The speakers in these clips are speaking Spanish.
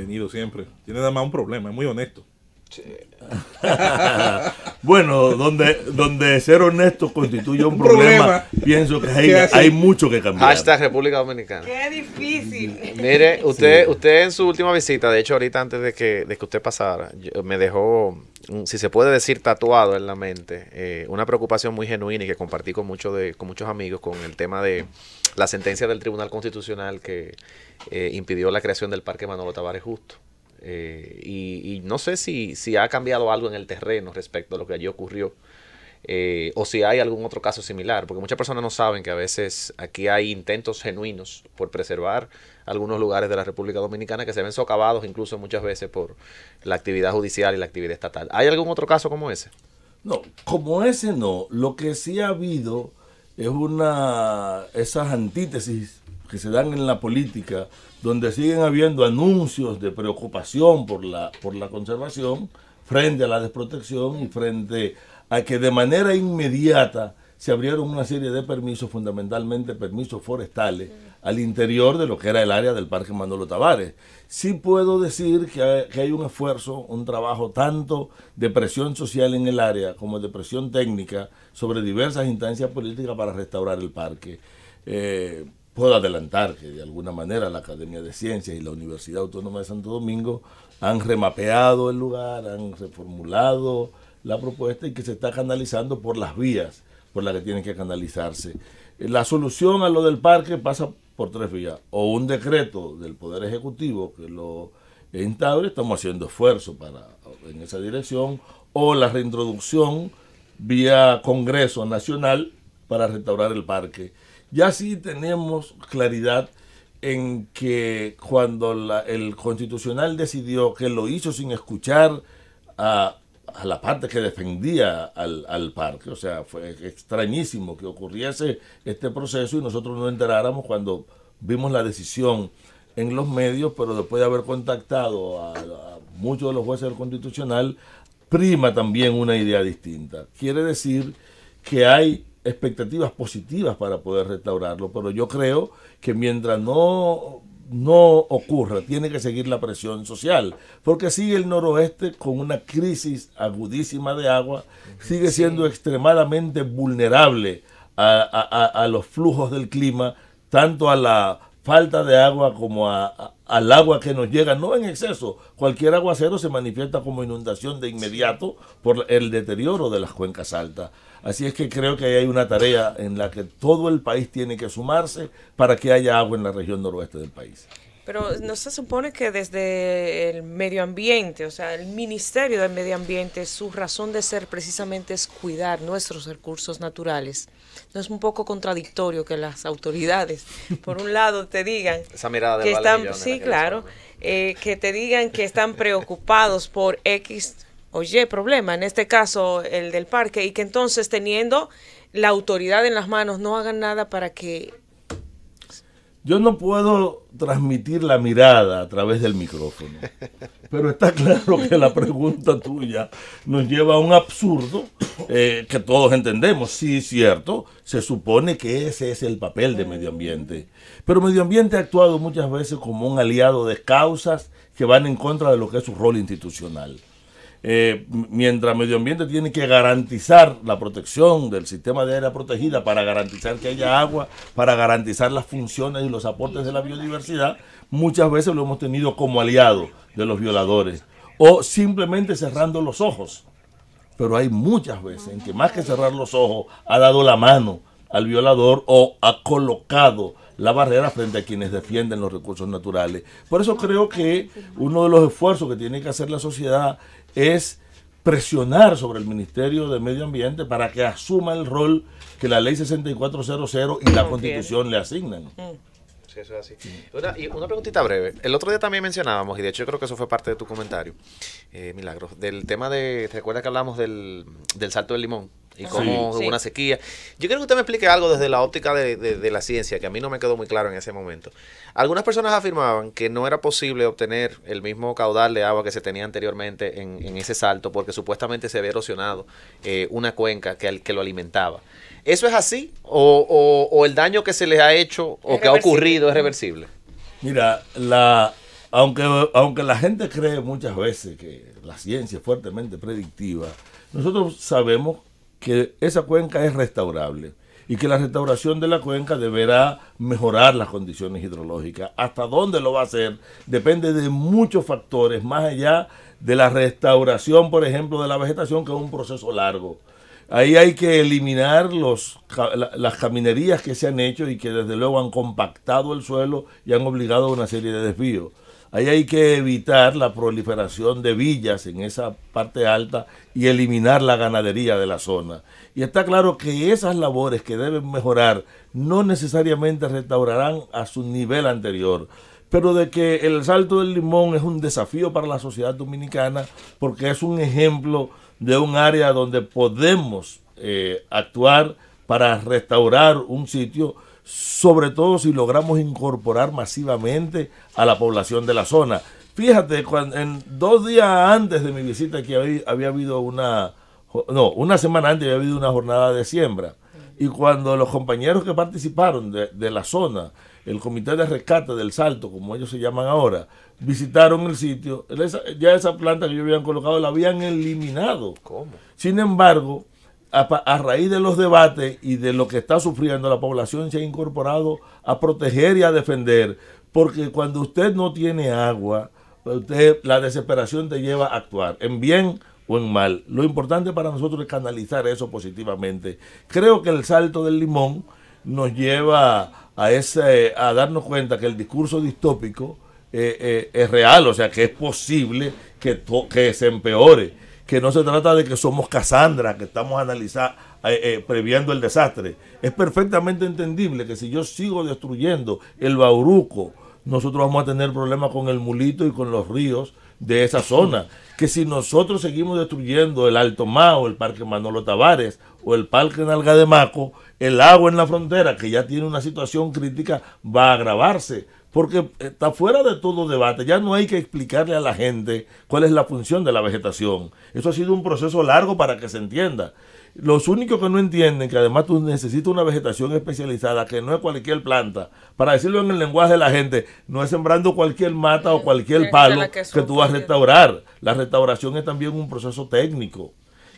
bienvenido siempre. Tiene nada más un problema, es muy honesto. bueno, donde, donde ser honesto constituye un, problema, pienso que hay, mucho que cambiar. hasta República Dominicana. Qué difícil. Mire, usted, usted en su última visita, de hecho ahorita antes de que, que usted pasara, me dejó, si se puede decir, tatuado en la mente, eh, una preocupación muy genuina y que compartí con, mucho de, con muchos amigos con el tema de la sentencia del Tribunal Constitucional que eh, impidió la creación del Parque Manolo Tavares Justo. Eh, y, no sé si, ha cambiado algo en el terreno respecto a lo que allí ocurrió. Eh, o si hay algún otro caso similar, porque muchas personas no saben que a veces aquí hay intentos genuinos por preservar algunos lugares de la República Dominicana que se ven socavados incluso muchas veces por la actividad judicial y la actividad estatal. ¿Hay algún otro caso como ese? No, como ese no. Lo que sí ha habido es una esas antítesis que se dan en la política, donde siguen habiendo anuncios de preocupación por la, por la conservación, frente a la desprotección y frente a que de manera inmediata se abrieron una serie de permisos, fundamentalmente permisos forestales, al interior de lo que era el área del Parque Manolo Tavares. Sí puedo decir que hay, un esfuerzo, un trabajo tanto de presión social en el área como de presión técnica sobre diversas instancias políticas para restaurar el parque. Eh, puedo adelantar que de alguna manera la Academia de Ciencias y la Universidad Autónoma de Santo Domingo han remapeado el lugar, han reformulado la propuesta y que se está canalizando por las vías por las que tiene que canalizarse. La solución a lo del parque pasa por tres vías. O un decreto del Poder Ejecutivo que lo instaure, estamos haciendo esfuerzo para, en esa dirección, o la reintroducción vía Congreso Nacional para restaurar el parque. Ya sí tenemos claridad en que cuando el constitucional decidió que lo hizo sin escuchar a, la parte que defendía al, parque, o sea, fue extrañísimo que ocurriese este proceso y nosotros no enteráramos cuando vimos la decisión en los medios, pero después de haber contactado a muchos de los jueces del constitucional, prima también una idea distinta. Quiere decir que hay expectativas positivas para poder restaurarlo, pero yo creo que mientras no no ocurra, tiene que seguir la presión social, porque sigue el noroeste con una crisis agudísima de agua, sigue siendo extremadamente vulnerable a los flujos del clima, tanto a la falta de agua como al agua que nos llega, no en exceso. Cualquier aguacero se manifiesta como inundación de inmediato por el deterioro de las cuencas altas. Así es que creo que hay una tarea en la que todo el país tiene que sumarse para que haya agua en la región noroeste del país. Pero no se supone que desde el medio ambiente, o sea, el Ministerio del Medio Ambiente, su razón de ser precisamente es cuidar nuestros recursos naturales. No es un poco contradictorio que las autoridades, por un lado, te digan Esa mirada que están, sí, claro, eh, que te digan que están preocupados por X o Y problema, en este caso el del parque, y que entonces teniendo la autoridad en las manos no hagan nada para que yo no puedo transmitir la mirada a través del micrófono, pero está claro que la pregunta tuya nos lleva a un absurdo eh, que todos entendemos. Sí, es cierto, se supone que ese es el papel de medio ambiente, pero medio ambiente ha actuado muchas veces como un aliado de causas que van en contra de lo que es su rol institucional. Eh, mientras medio ambiente tiene que garantizar la protección del sistema de área protegida para garantizar que haya agua, para garantizar las funciones y los aportes de la biodiversidad, muchas veces lo hemos tenido como aliado de los violadores o simplemente cerrando los ojos. Pero hay muchas veces en que más que cerrar los ojos ha dado la mano al violador o ha colocado la barrera frente a quienes defienden los recursos naturales. Por eso creo que uno de los esfuerzos que tiene que hacer la sociedad es presionar sobre el Ministerio de Medio Ambiente para que asuma el rol que la ley 6400 y la Constitución le asignan. Mm. Sí, eso es así. Una, y una preguntita breve. El otro día también mencionábamos, y de hecho yo creo que eso fue parte de tu comentario, eh, Milagros, del tema de, ¿te acuerdas que hablamos del, del salto del limón? y como una sequía. Yo quiero que usted me explique algo desde la óptica de, la ciencia, que a mí no me quedó muy claro en ese momento. Algunas personas afirmaban que no era posible obtener el mismo caudal de agua que se tenía anteriormente en, ese salto, porque supuestamente se había erosionado eh, una cuenca que, que lo alimentaba. ¿Eso es así? ¿O, el daño que se les ha hecho o que ha ocurrido es reversible? Mira, la, aunque, aunque la gente cree muchas veces que la ciencia es fuertemente predictiva, nosotros sabemos que esa cuenca es restaurable y que la restauración de la cuenca deberá mejorar las condiciones hidrológicas. Hasta dónde lo va a hacer depende de muchos factores, más allá de la restauración, por ejemplo, de la vegetación, que es un proceso largo. Ahí hay que eliminar las caminerías que se han hecho y que desde luego han compactado el suelo y han obligado a una serie de desvíos. Ahí hay que evitar la proliferación de villas en esa parte alta y eliminar la ganadería de la zona. Y está claro que esas labores que deben mejorar no necesariamente restaurarán a su nivel anterior pero de que el Salto del Limón es un desafío para la sociedad dominicana porque es un ejemplo de un área donde podemos eh, actuar para restaurar un sitio, sobre todo si logramos incorporar masivamente a la población de la zona. Fíjate, en dos días antes de mi visita aquí había, habido una, no, una semana antes había habido una jornada de siembra. Y cuando los compañeros que participaron de la zona el Comité de Rescate del Salto, como ellos se llaman ahora, visitaron el sitio, ya esa planta que ellos habían colocado la habían eliminado. ¿Cómo? Sin embargo, a, raíz de los debates y de lo que está sufriendo, la población se ha incorporado a proteger y a defender, porque cuando usted no tiene agua, usted, la desesperación te lleva a actuar, en bien o en mal. Lo importante para nosotros es canalizar eso positivamente. Creo que el salto del limón nos lleva a, a darnos cuenta que el discurso distópico eh, eh, es real, o sea, que es posible que, que se empeore, que no se trata de que somos Casandra, que estamos analizando, eh, previendo el desastre. Es perfectamente entendible que si yo sigo destruyendo el bauruco, nosotros vamos a tener problemas con el mulito y con los ríos de esa zona. Que si nosotros seguimos destruyendo el Alto Mao, el Parque Manolo Tavares o el Parque Nalga de Maco, el agua en la frontera, que ya tiene una situación crítica, va a agravarse. Porque está fuera de todo debate. Ya no hay que explicarle a la gente cuál es la función de la vegetación. Eso ha sido un proceso largo para que se entienda. Los únicos que no entienden que además tú necesitas una vegetación especializada, que no es cualquier planta, para decirlo en el lenguaje de la gente, no es sembrando cualquier mata o cualquier palo que, tú vas a restaurar. La restauración es también un proceso técnico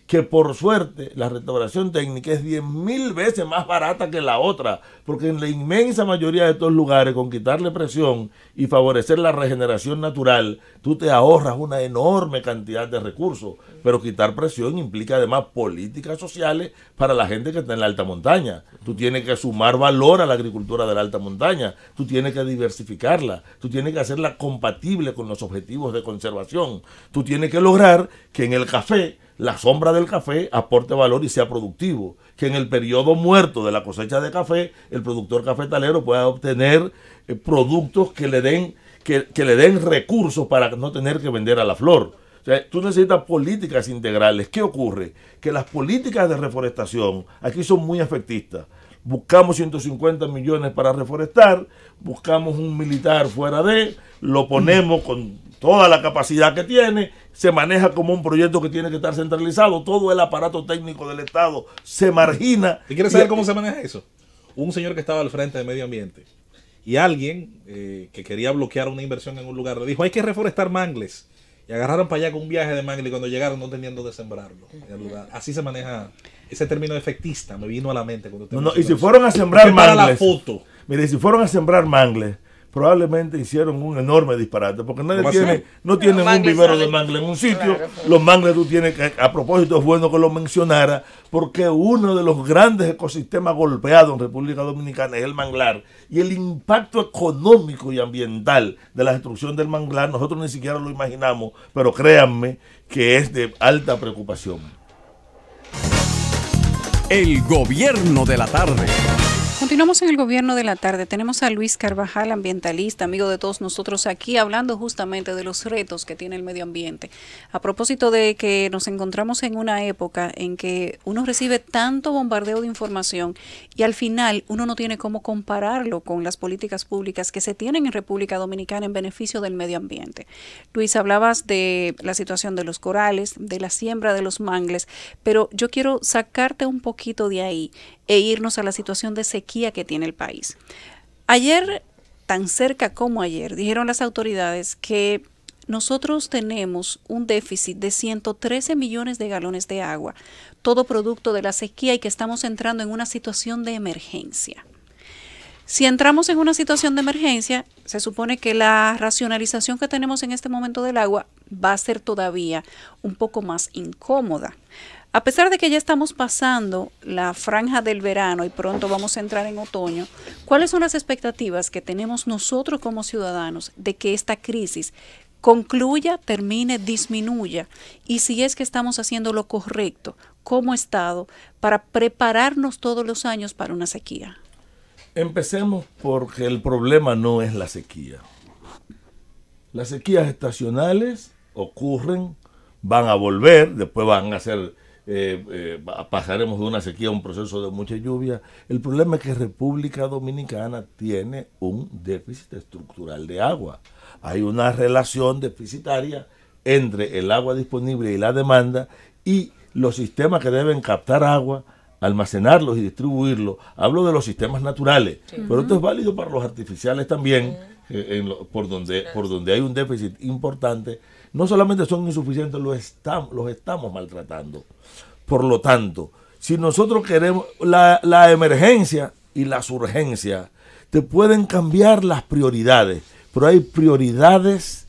que por suerte la restauración técnica es 10.000 mil veces más barata que la otra, porque en la inmensa mayoría de estos lugares, con quitarle presión y favorecer la regeneración natural, tú te ahorras una enorme cantidad de recursos, pero quitar presión implica además políticas sociales para la gente que está en la alta montaña. Tú tienes que sumar valor a la agricultura de la alta montaña, tú tienes que diversificarla, tú tienes que hacerla compatible con los objetivos de conservación, tú tienes que lograr que en el café la sombra del café aporte valor y sea productivo. Que en el periodo muerto de la cosecha de café, el productor cafetalero pueda obtener eh, productos que le, den, que le den recursos para no tener que vender a la flor. O sea, tú necesitas políticas integrales. ¿Qué ocurre? Que las políticas de reforestación aquí son muy afectistas. Buscamos 150 millones para reforestar, buscamos un militar fuera de, lo ponemos con toda la capacidad que tiene, se maneja como un proyecto que tiene que estar centralizado, todo el aparato técnico del Estado se margina. ¿Y quieres saber cómo se maneja eso? Un señor que estaba al frente de medio ambiente y alguien eh, que quería bloquear una inversión en un lugar le dijo, hay que reforestar mangles. Y agarraron para allá con un viaje de mangles y cuando llegaron no tenían de sembrarlo. Así se maneja ese término efectista, me vino a la mente. cuando no, Y si fueron a sembrar mangles. la foto. si fueron a sembrar mangles, probablemente hicieron un enorme disparate, porque nadie tiene, no tiene un vivero de mangle en un sitio. Los mangles tú tienes que, a propósito, es bueno que lo mencionara, porque uno de los grandes ecosistemas golpeados en República Dominicana es el manglar. Y el impacto económico y ambiental de la destrucción del manglar, nosotros ni siquiera lo imaginamos, pero créanme que es de alta preocupación. El gobierno de la tarde. Continuamos en el gobierno de la tarde. Tenemos a Luis Carvajal, ambientalista, amigo de todos nosotros aquí, hablando justamente de los retos que tiene el medio ambiente. A propósito de que nos encontramos en una época en que uno recibe tanto bombardeo de información y al final uno no tiene cómo compararlo con las políticas públicas que se tienen en República Dominicana en beneficio del medio ambiente. Luis, hablabas de la situación de los corales, de la siembra de los mangles, pero yo quiero sacarte un poquito de ahí e irnos a la situación de sequía que tiene el país. Ayer, tan cerca como ayer, dijeron las autoridades que nosotros tenemos un déficit de 113 millones de galones de agua, todo producto de la sequía y que estamos entrando en una situación de emergencia. Si entramos en una situación de emergencia, se supone que la racionalización que tenemos en este momento del agua va a ser todavía un poco más incómoda. A pesar de que ya estamos pasando la franja del verano y pronto vamos a entrar en otoño, ¿cuáles son las expectativas que tenemos nosotros como ciudadanos de que esta crisis concluya, termine, disminuya? Y si es que estamos haciendo lo correcto como Estado para prepararnos todos los años para una sequía. Empecemos porque el problema no es la sequía. Las sequías estacionales ocurren, van a volver, después van a ser eh, eh, pasaremos de una sequía a un proceso de mucha lluvia. El problema es que República Dominicana tiene un déficit estructural de agua. Hay una relación deficitaria entre el agua disponible y la demanda y los sistemas que deben captar agua, almacenarlos y distribuirlos. Hablo de los sistemas naturales, pero esto es válido para los artificiales también, eh, por, donde, por donde hay un déficit importante no solamente son insuficientes, los estamos, los estamos maltratando. Por lo tanto, si nosotros queremos la, la emergencia y las urgencias, te pueden cambiar las prioridades, pero hay prioridades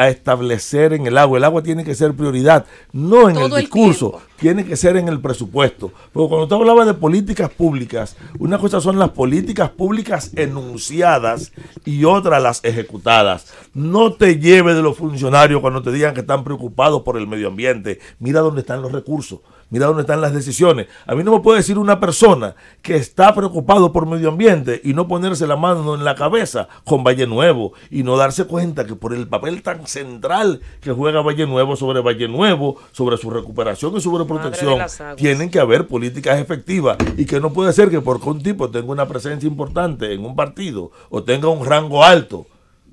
a establecer en el agua. El agua tiene que ser prioridad, no en el discurso, tiene que ser en el presupuesto. Porque cuando usted hablaba de políticas públicas, una cosa son las políticas públicas enunciadas y otra las ejecutadas. No te lleve de los funcionarios cuando te digan que están preocupados por el medio ambiente. Mira dónde están los recursos. Mira dónde están las decisiones. A mí no me puede decir una persona que está preocupado por medio ambiente y no ponerse la mano en la cabeza con Valle Nuevo y no darse cuenta que por el papel tan central que juega Valle Nuevo sobre Valle Nuevo, sobre su recuperación y sobre protección, tienen que haber políticas efectivas y que no puede ser que por un tipo tenga una presencia importante en un partido o tenga un rango alto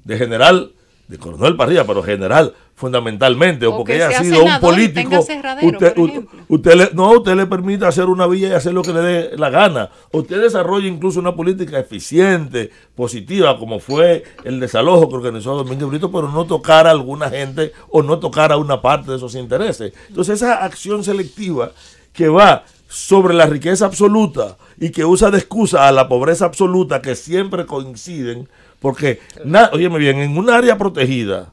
de general, de coronel Parrilla, pero general, fundamentalmente, o, porque haya sido un político, usted, no, usted le permite hacer una villa y hacer lo que le dé la gana. Usted desarrolla incluso una política eficiente, positiva, como fue el desalojo que organizó Domingo Brito, pero no tocar a alguna gente o no tocar a una parte de esos intereses. Entonces esa acción selectiva que va sobre la riqueza absoluta y que usa de excusa a la pobreza absoluta que siempre coinciden, porque, me bien, en un área protegida,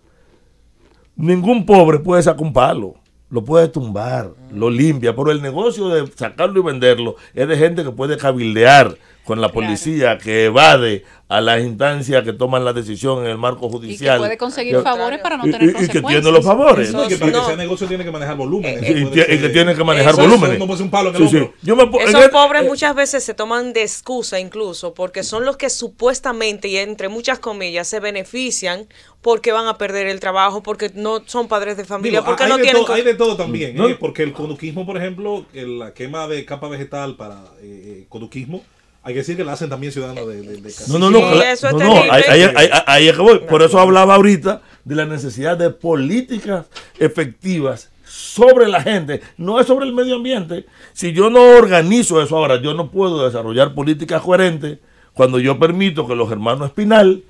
Ningún pobre puede sacar un palo, lo puede tumbar, lo limpia, pero el negocio de sacarlo y venderlo es de gente que puede cabildear con la policía que evade a las instancias que toman la decisión en el marco judicial. Y que puede conseguir favores para no tener y, consecuencias. Y que tiene los favores. no, y que para que sea negocio tiene que manejar volúmenes. Eh, y, que tiene que manejar volúmenes. Eso, no un palo en Yo me, Esos pobres muchas veces se toman de excusa incluso porque son los que supuestamente y entre muchas comillas se benefician porque van a perder el trabajo, porque no son padres de familia, porque no tienen... hay de todo también, eh, porque el coduquismo, por ejemplo, la quema de capa vegetal para eh, coduquismo hay que decir que la hacen también ciudadanos de, de, No, no, no. no, no, ahí, es Por eso hablaba ahorita de la necesidad de políticas efectivas sobre la gente, no es sobre el medio ambiente. Si yo no organizo eso ahora, yo no puedo desarrollar políticas coherentes cuando yo permito que los hermanos Espinal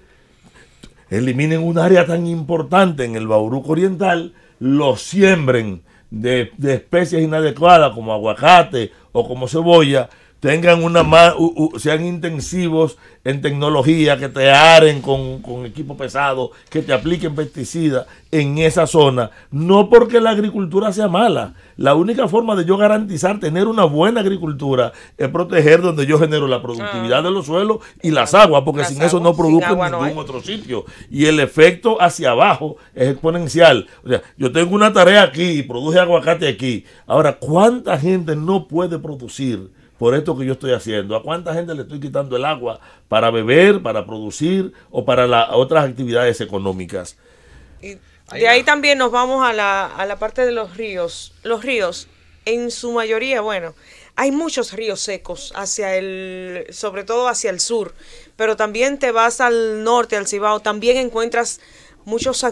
eliminen un área tan importante en el Bauruco Oriental, lo siembren de especies inadecuadas como aguacate o como cebolla, tengan una más, sean intensivos en tecnología, que te aren con, con equipo pesado, que te apliquen pesticidas en esa zona. No porque la agricultura sea mala. La única forma de yo garantizar tener una buena agricultura es proteger donde yo genero la productividad ah. de los suelos y las aguas, porque sin eso no produzco en ningún otro sitio. Y el efecto hacia abajo es exponencial. O sea, yo tengo una tarea aquí y produce aguacate aquí. Ahora, ¿cuánta gente no puede producir? por esto que yo estoy haciendo? ¿A cuánta gente le estoy quitando el agua para beber, para producir o para las otras actividades económicas? Y de ahí también nos vamos a la, a la parte de los ríos. Los ríos, en su mayoría, bueno, hay muchos ríos secos hacia el, sobre todo hacia el sur, pero también te vas al norte, al Cibao, también encuentras muchos, eh,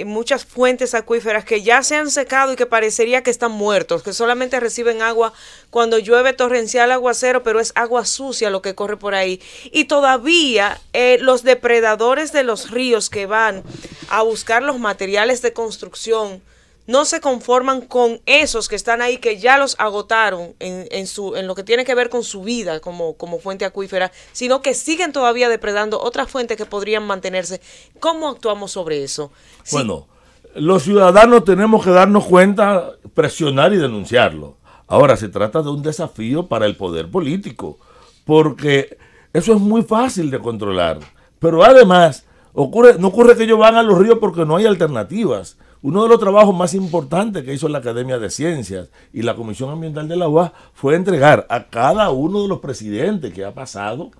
eh, muchas fuentes acuíferas que ya se han secado y que parecería que están muertos, que solamente reciben agua cuando llueve torrencial aguacero, pero es agua sucia lo que corre por ahí. Y todavía eh, los depredadores de los ríos que van a buscar los materiales de construcción, no se conforman con esos que están ahí, que ya los agotaron en, en, su, en lo que tiene que ver con su vida como, como fuente acuífera, sino que siguen todavía depredando otras fuentes que podrían mantenerse. ¿Cómo actuamos sobre eso? Bueno, los ciudadanos tenemos que darnos cuenta, presionar y denunciarlo. Ahora, se trata de un desafío para el poder político, porque eso es muy fácil de controlar. Pero además, ocurre, no ocurre que ellos van a los ríos porque no hay alternativas uno de los trabajos más importantes que hizo la Academia de Ciencias y la Comisión Ambiental de la UAS fue entregar a cada uno de los presidentes que ha pasado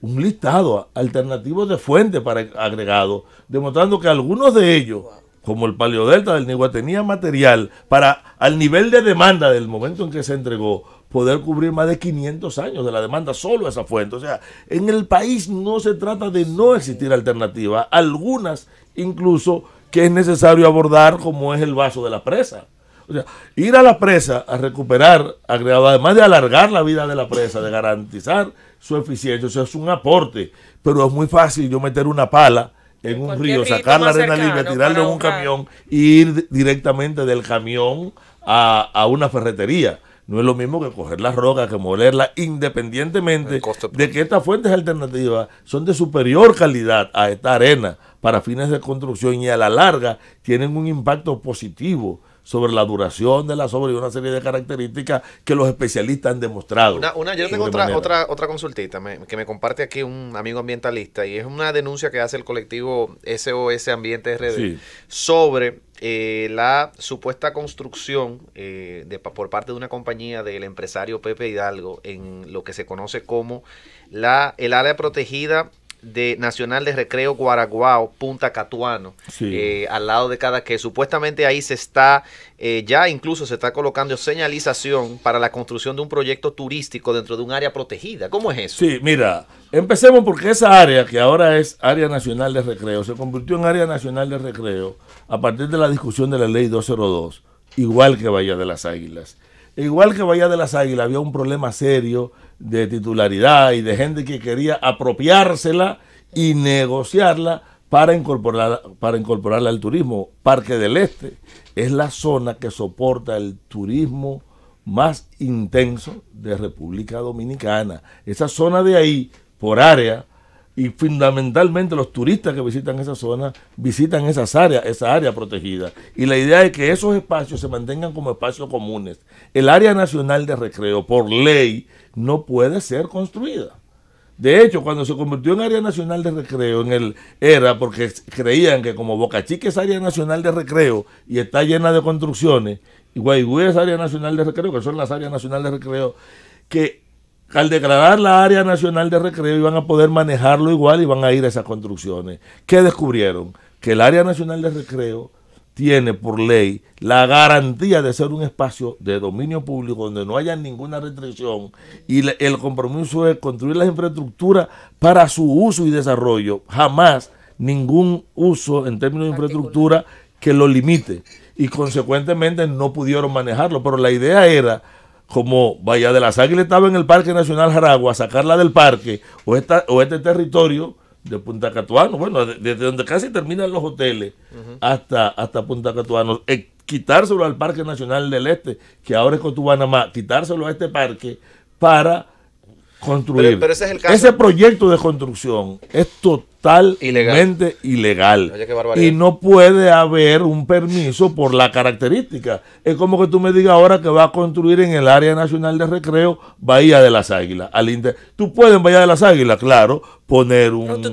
un listado alternativo de fuentes para agregado, demostrando que algunos de ellos, como el paleodelta del Nigua, tenía material para, al nivel de demanda del momento en que se entregó, poder cubrir más de 500 años de la demanda solo esa fuente. O sea, en el país no se trata de no existir alternativas, algunas incluso que es necesario abordar como es el vaso de la presa. O sea, ir a la presa a recuperar, además de alargar la vida de la presa, de garantizar su eficiencia, O sea, es un aporte, pero es muy fácil yo meter una pala en, un río, sacar la arena libre, tirarla en un camión e ir directamente del camión a, una ferretería. No es lo mismo que coger las rocas, que molerla, independientemente de que estas fuentes alternativas son de superior calidad a esta arena para fines de construcción y a la larga tienen un impacto positivo sobre la duración de la obras y una serie de características que los especialistas han demostrado. Una, yo tengo otra, otra, consultita que me comparte aquí un amigo ambientalista y es una denuncia que hace el colectivo SOS Ambiente RD sobre eh, la supuesta construcción eh, de, por parte de una compañía del empresario Pepe Hidalgo en lo que se conoce como la, el área protegida de Nacional de Recreo Guaraguao, Punta Catuano, eh, al lado de cada que supuestamente ahí se está, eh, ya incluso se está colocando señalización para la construcción de un proyecto turístico dentro de un área protegida. ¿Cómo es eso? Sí, mira, empecemos porque esa área que ahora es área nacional de recreo, se convirtió en área nacional de recreo a partir de la discusión de la ley 202, igual que Bahía de las Águilas. E igual que Bahía de las Águilas había un problema serio de titularidad y de gente que quería apropiársela y negociarla para, incorporarla para incorporarla al turismo. Parque del Este es la zona que soporta el turismo más intenso de República Dominicana. Esa zona de ahí, por área, y fundamentalmente los turistas que visitan esa zona visitan esas áreas, esa área protegida. Y la idea es que esos espacios se mantengan como espacios comunes. El área nacional de recreo, por ley, no puede ser construida. De hecho, cuando se convirtió en área nacional de recreo, en el era porque creían que como Boca es área nacional de recreo y está llena de construcciones, y Guayú es área nacional de recreo, que son las áreas nacionales de recreo, que al degradar la área nacional de recreo iban a poder manejarlo igual y van a ir a esas construcciones. ¿Qué descubrieron? Que el área nacional de recreo tiene por ley la garantía de ser un espacio de dominio público donde no haya ninguna restricción y el compromiso es construir las infraestructuras para su uso y desarrollo. Jamás ningún uso en términos de infraestructura que lo limite y consecuentemente no pudieron manejarlo, pero la idea era como Bahía de las Águilas estaba en el Parque Nacional Jaragua, sacarla del parque, o, esta, o este territorio de Punta Catuano, bueno, desde donde casi terminan los hoteles hasta, hasta Punta Catuano, eh, quitárselo al Parque Nacional del Este, que ahora es Cotubanamá, quitárselo a este parque para construir. ese, proyecto de construcción es totalmente ilegal. y no puede haber un permiso por la característica. Es como que tú me digas ahora que va a construir en el área nacional de recreo Bahía de las Águilas. Al Tú puedes en Bahía de las Águilas, claro, poner un, un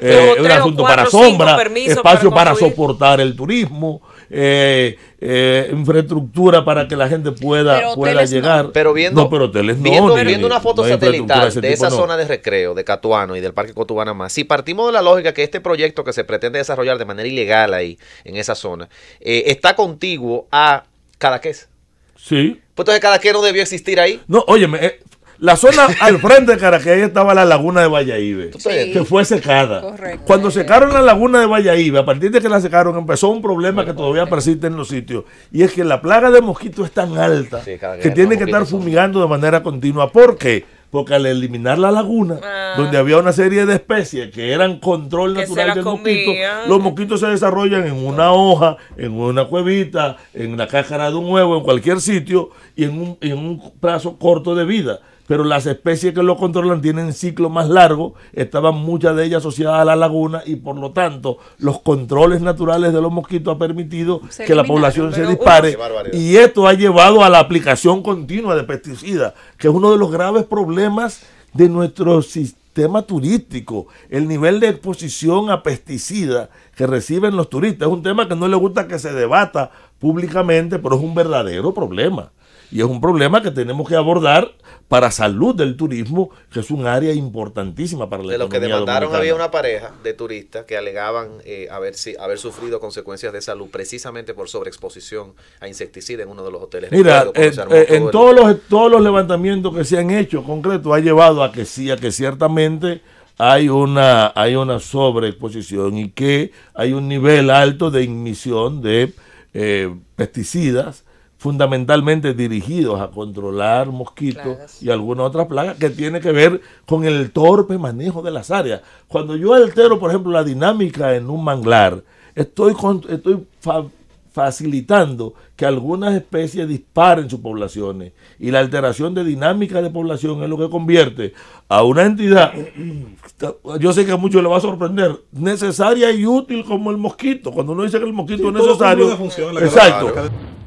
eh, asunto para sombra, espacio para soportar el turismo eh, eh, infraestructura para que la gente pueda, pueda llegar. No. Pero viendo, no, pero viendo, viendo, una foto satelital de esa zona de recreo de Catuano y del Parque Cotubana más, si partimos de la lógica que este proyecto que se pretende desarrollar de manera ilegal ahí, en esa zona, eh, está contiguo a Cadaqués. Sí. Pues entonces Cadaqués no debió existir ahí. No, óyeme, la zona al frente de Caracas estaba la laguna de Valladolid, que fue secada. Cuando secaron la laguna de Valladolid, a partir de que la secaron, empezó un problema que todavía persiste en los sitios. Y es que la plaga de mosquitos es tan alta que tiene que estar fumigando de manera continua. ¿Por qué? Porque al eliminar la laguna, ah. donde había una serie de especies que eran control natural natural los mosquito, los mosquitos se desarrollan en una hoja, en una cuevita, en la cáscara de un huevo, en cualquier sitio y en un, en un plazo corto de vida pero las especies que lo controlan tienen ciclo más largo, estaban muchas de ellas asociadas a la laguna y por lo tanto los controles naturales de los mosquitos ha permitido que la población se dispare y esto ha llevado a la aplicación continua de pesticidas, que es uno de los graves problemas de nuestro sistema turístico, el nivel de exposición a pesticidas que reciben los turistas. Es un tema que no le gusta que se debata públicamente, pero es un verdadero problema. Y es un problema que tenemos que abordar para salud del turismo, que es un área importantísima para la de economía. De lo que demandaron había una pareja de turistas que alegaban eh, haber, si, haber sufrido consecuencias de salud precisamente por sobreexposición a insecticidas en uno de los hoteles. Mira, en, eh, todos, los, todos los levantamientos que se han hecho, concreto, ha llevado a que sí, a que ciertamente hay una, hay una sobreexposición y que hay un nivel alto de inmisión de eh, pesticidas fundamentalmente dirigidos a controlar mosquitos y alguna otra plagas que tiene que ver con el torpe manejo de las áreas. Cuando yo altero, por ejemplo, la dinámica en un manglar, estoy, estoy facilitando que algunas especies disparen sus poblaciones. Y la alteración de dinámica de población es lo que convierte a una entidad, yo sé que a muchos le va a sorprender, necesaria y útil como el mosquito. Cuando uno dice que el mosquito es necesario, exacto.